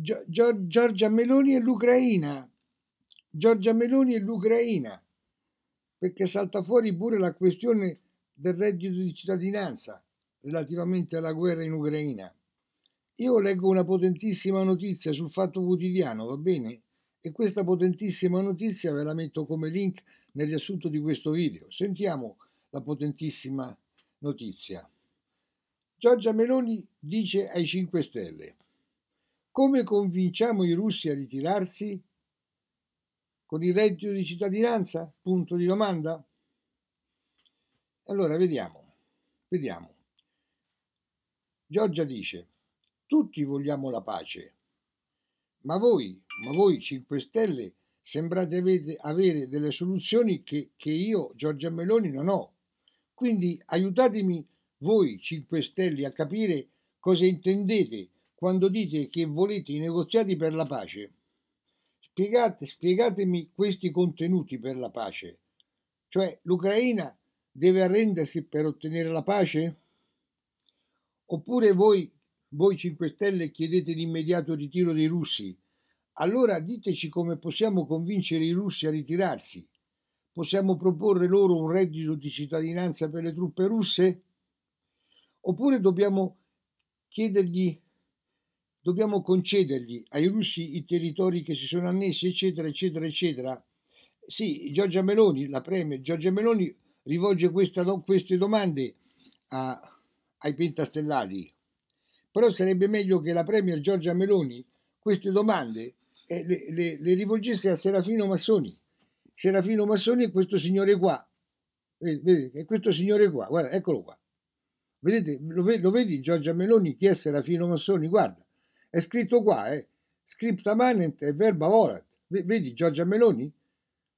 Giorgia Meloni e l'Ucraina. Giorgia Meloni e l'Ucraina, perché salta fuori pure la questione del reddito di cittadinanza relativamente alla guerra in Ucraina. Io leggo una potentissima notizia sul Fatto Quotidiano, va bene? E questa potentissima notizia ve la metto come link nel riassunto di questo video. Sentiamo la potentissima notizia. Giorgia Meloni dice ai 5 Stelle come convinciamo i russi a ritirarsi? Con il reddito di cittadinanza? Punto di domanda. Allora, vediamo, vediamo. Giorgia dice, tutti vogliamo la pace, ma voi, ma voi 5 Stelle, sembrate avete, avere delle soluzioni che, che io, Giorgia Meloni, non ho. Quindi aiutatemi voi 5 Stelle a capire cosa intendete quando dite che volete i negoziati per la pace. Spiegate, spiegatemi questi contenuti per la pace. Cioè, l'Ucraina deve arrendersi per ottenere la pace? Oppure voi, voi 5 Stelle, chiedete l'immediato ritiro dei russi? Allora diteci come possiamo convincere i russi a ritirarsi. Possiamo proporre loro un reddito di cittadinanza per le truppe russe? Oppure dobbiamo chiedergli dobbiamo concedergli ai russi i territori che si sono annessi, eccetera, eccetera, eccetera. Sì, Giorgia Meloni, la Premier Giorgia Meloni rivolge questa, queste domande a, ai pentastellati, però sarebbe meglio che la Premier Giorgia Meloni queste domande eh, le, le, le rivolgesse a Serafino Massoni. Serafino Massoni è questo signore qua, vedete, è questo signore qua, guarda, eccolo qua. Vedete, lo, lo vedi Giorgia Meloni chi è Serafino Massoni? Guarda, è scritto qua, eh. Scripta manent e verba volat. Vedi Giorgia Meloni?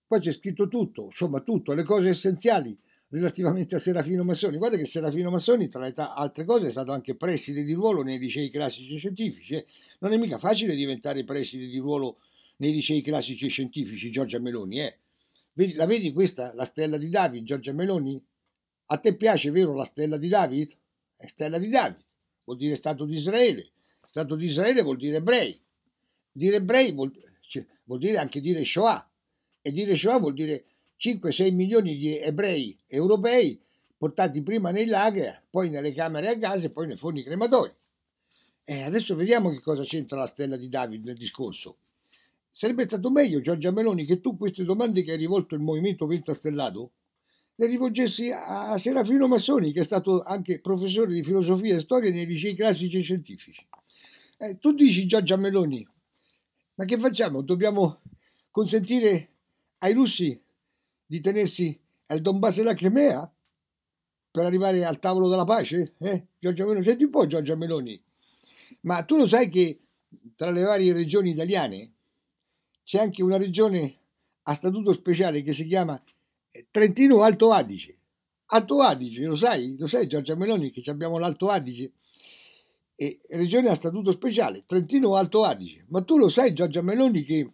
Poi c'è scritto tutto, insomma tutto, le cose essenziali relativamente a Serafino Massoni. Guarda che Serafino Massoni, tra le altre cose, è stato anche preside di ruolo nei licei classici scientifici. Eh. Non è mica facile diventare preside di ruolo nei licei classici scientifici, Giorgia Meloni. Eh. Vedi, la vedi questa, la stella di David, Giorgia Meloni? A te piace, vero, la stella di David? È stella di David, vuol dire Stato di Israele, Stato di Israele vuol dire ebrei. Dire ebrei vuol, cioè, vuol dire anche dire Shoah. E dire Shoah vuol dire 5-6 milioni di ebrei europei portati prima nei lager, poi nelle camere a gas e poi nei forni crematori. E adesso vediamo che cosa c'entra la stella di David nel discorso. Sarebbe stato meglio, Giorgia Meloni, che tu queste domande che hai rivolto il Movimento Pentastellato le rivolgessi a Serafino Massoni, che è stato anche professore di filosofia e storia nei licei classici e scientifici. Eh, tu dici Giorgia Meloni, ma che facciamo? Dobbiamo consentire ai russi di tenersi al Donbass e la Crimea per arrivare al tavolo della pace? Eh? Giorgia Meloni, senti un po' Giorgia Meloni, ma tu lo sai che tra le varie regioni italiane c'è anche una regione a statuto speciale che si chiama eh, Trentino Alto Adige. Alto Adige, lo sai? Lo sai Giorgia Meloni che abbiamo l'Alto Adige? e regione a statuto speciale, Trentino Alto Adige. Ma tu lo sai, Giorgia Meloni, che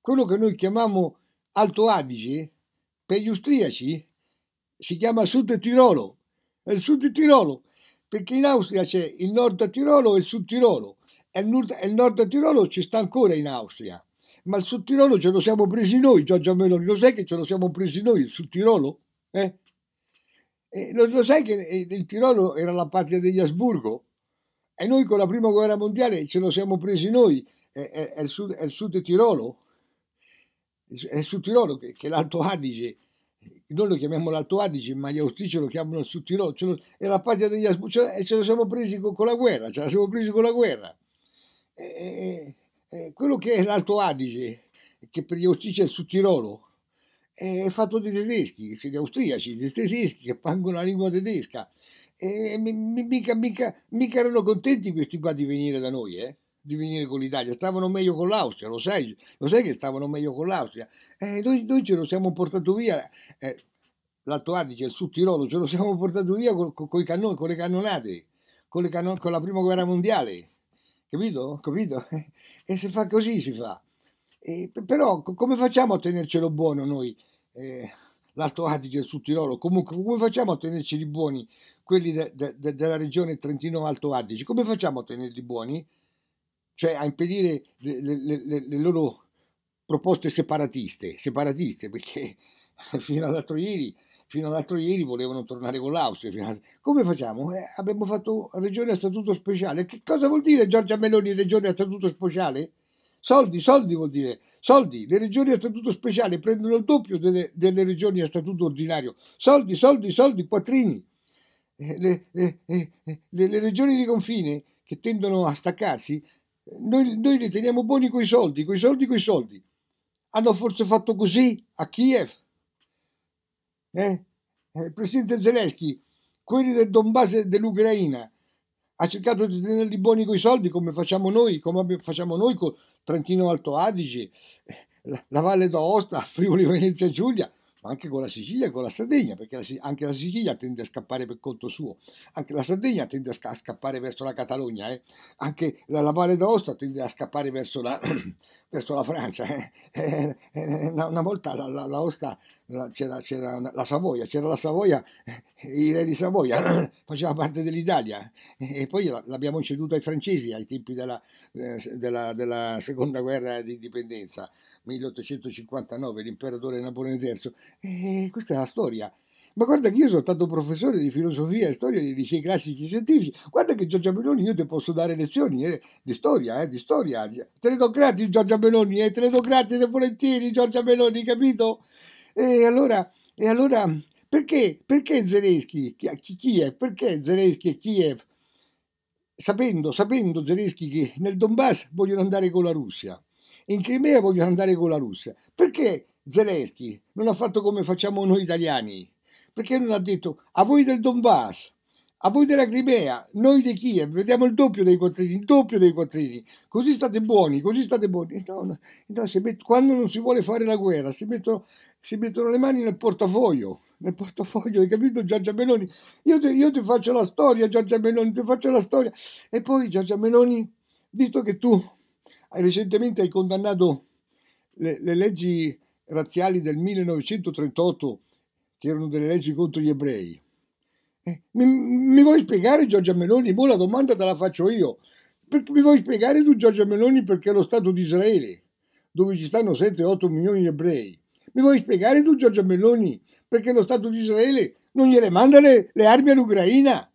quello che noi chiamiamo Alto Adige, per gli austriaci, si chiama Sud Tirolo. È il Sud Tirolo, perché in Austria c'è il Nord Tirolo e il Sud Tirolo. E il Nord, il Nord Tirolo ci sta ancora in Austria. Ma il Sud Tirolo ce lo siamo presi noi, Giorgia Meloni. Lo sai che ce lo siamo presi noi, il Sud Tirolo? Eh? Lo, lo sai che eh, il Tirolo era la patria degli Asburgo? E noi con la prima guerra mondiale ce lo siamo presi noi, è, è, è il, sud, è il sud Tirolo, è il sud Tirolo che, che è l'Alto Adige, noi lo chiamiamo l'Alto Adige, ma gli austrici lo chiamano il sud Tirolo, lo, è la patria degli Asbucci, e ce lo siamo presi con, con, la guerra, ce la siamo presi con la guerra. E, e, quello che è l'Alto Adige, che per gli austrici è il sud Tirolo, è fatto dai tedeschi, cioè gli austriaci, dei tedeschi che pagano la lingua tedesca e mica, mica, mica erano contenti questi qua di venire da noi, eh? di venire con l'Italia, stavano meglio con l'Austria, lo sai, lo sai che stavano meglio con l'Austria. Eh, noi, noi, ce lo siamo portato via, eh, l'Alto Adige, il Sud Tirolo, ce lo siamo portato via con, con, con, cannoni, con le cannonate, con, le cannon- con la prima guerra mondiale, capito? capito? E se fa così si fa. Eh, però come facciamo a tenercelo buono noi? Eh, l'Alto Adige, e il Sud Tirolo, comunque come facciamo a tenerci di buoni quelli de, de, de, della regione Trentino-Alto Adige? Come facciamo a tenerli buoni? Cioè a impedire le, le, le, le loro proposte separatiste, separatiste perché fino all'altro ieri fino all'altro ieri volevano tornare con l'Austria. Come facciamo? Eh, abbiamo fatto regione a statuto speciale. Che cosa vuol dire Giorgia Meloni regione a statuto speciale? Soldi, soldi vuol dire soldi. Le regioni a statuto speciale prendono il doppio delle, delle regioni a statuto ordinario. Soldi, soldi, soldi, quattrini. Eh, le, eh, eh, le, le, regioni di confine che tendono a staccarsi, noi, noi le teniamo buoni coi soldi, coi soldi, coi soldi. Hanno forse fatto così a Kiev? Eh? Eh, il presidente Zelensky, quelli del Donbass e dell'Ucraina, ha cercato di tenerli buoni coi soldi come facciamo noi, come facciamo noi con Trentino Alto Adige, eh, la Valle d'Aosta, Friuli Venezia Giulia, ma anche con la Sicilia e con la Sardegna, perché anche la Sicilia tende a scappare per conto suo, anche la Sardegna tende a scappare verso la Catalogna, eh? anche la, Valle d'Aosta tende a scappare verso la, verso la Francia. Eh? eh, eh una volta la, la, la Osta c'era, c'era la Savoia, c'era la Savoia, eh, i re di Savoia faceva parte dell'Italia e poi l'abbiamo ceduto ai francesi ai tempi della, eh, della, della seconda guerra di indipendenza, 1859, l'imperatore Napoleone III. E questa è la storia. Ma guarda che io sono stato professore di filosofia e storia dei licei classici scientifici. Guarda che Giorgia Meloni io ti posso dare lezioni eh, di storia, eh, di storia. Te ne do gratis Giorgia Meloni, eh, te ne do gratis volentieri Giorgia Meloni, capito? E allora, e allora perché, perché Zelensky, Kiev, perché Zelensky e Kiev, sapendo, sapendo Zelensky che nel Donbass vogliono andare con la Russia, in Crimea vogliono andare con la Russia, perché Zelensky non ha fatto come facciamo noi italiani? Perché non ha detto a voi del Donbass, a voi della Crimea, noi di Kiev, vediamo il doppio dei quattrini, il doppio dei quattrini, così state buoni, così state buoni. No, no, no, met... quando non si vuole fare la guerra, si mettono si mettono le mani nel portafoglio, nel portafoglio, hai capito Giorgia Meloni? Io, te, io ti, faccio la storia, Giorgia Meloni, ti faccio la storia. E poi Giorgia Meloni, visto che tu hai, recentemente hai condannato le, le leggi razziali del 1938, che erano delle leggi contro gli ebrei, eh, mi, mi, vuoi spiegare Giorgia Meloni? Boh, la domanda te la faccio io. Per, mi vuoi spiegare tu Giorgia Meloni perché lo Stato di Israele, dove ci stanno 7-8 milioni di ebrei, mi vuoi spiegare tu, Giorgia Meloni, perché lo Stato di Israele non gliele manda le, le armi all'Ucraina?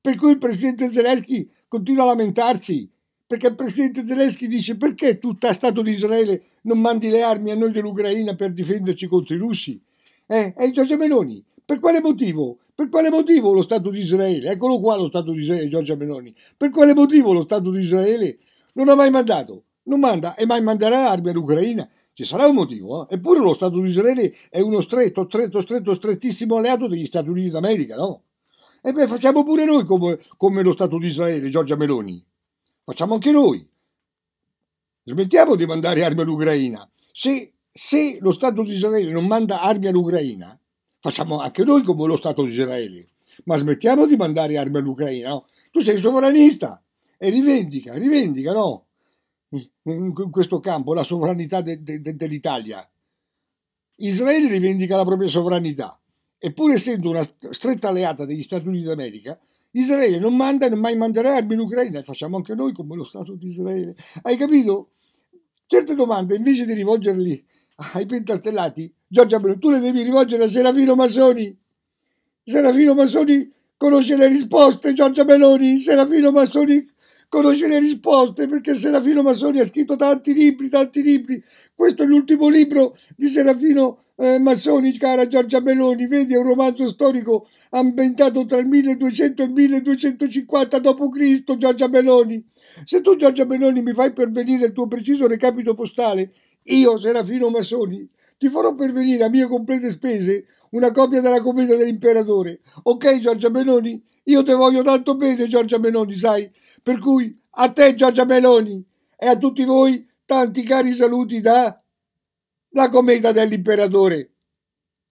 Per cui il presidente Zelensky continua a lamentarsi, perché il presidente Zelensky dice perché tutta Stato di Israele non mandi le armi a noi dell'Ucraina per difenderci contro i russi? Eh, e Giorgia Meloni, per quale motivo? Per quale motivo lo Stato di Israele, eccolo qua lo Stato di Israele, Giorgia Meloni, per quale motivo lo Stato di Israele non ha mai mandato, non manda e mai manderà armi all'Ucraina ci sarà un motivo, eh? eppure lo Stato di Israele è uno stretto, stretto, stretto, strettissimo alleato degli Stati Uniti d'America, no? E beh, facciamo pure noi come, come lo Stato di Israele, Giorgia Meloni. Facciamo anche noi. Smettiamo di mandare armi all'Ucraina. Se, se lo Stato di Israele non manda armi all'Ucraina, facciamo anche noi come lo Stato di Israele. Ma smettiamo di mandare armi all'Ucraina, no? Tu sei sovranista e rivendica, rivendica, no? in questo campo la sovranità de, de, de, dell'Italia. Israele rivendica la propria sovranità e pur essendo una stretta alleata degli Stati Uniti d'America, Israele non manda e mai manderà armi in Ucraina e facciamo anche noi come lo Stato di Israele. Hai capito? Certe domande invece di rivolgerle ai pentastellati, Giorgia Bruno, tu le devi rivolgere a Serafino Masoni. Serafino Masoni conosce le risposte, Giorgia Meloni, Serafino Massoni conosce le risposte perché Serafino Massoni ha scritto tanti libri, tanti libri. Questo è l'ultimo libro di Serafino eh, Massoni, cara Giorgia Meloni. Vedi, è un romanzo storico ambientato tra il 1200 e il 1250 d.C. Giorgia Meloni. Se tu, Giorgia Meloni, mi fai pervenire il tuo preciso recapito postale io, Serafino Massoni, ti farò pervenire a mie complete spese una copia della commedia dell'imperatore. Ok, Giorgia Meloni? Io te voglio tanto bene, Giorgia Meloni, sai? Per cui a te, Giorgia Meloni, e a tutti voi tanti cari saluti da la cometa dell'imperatore.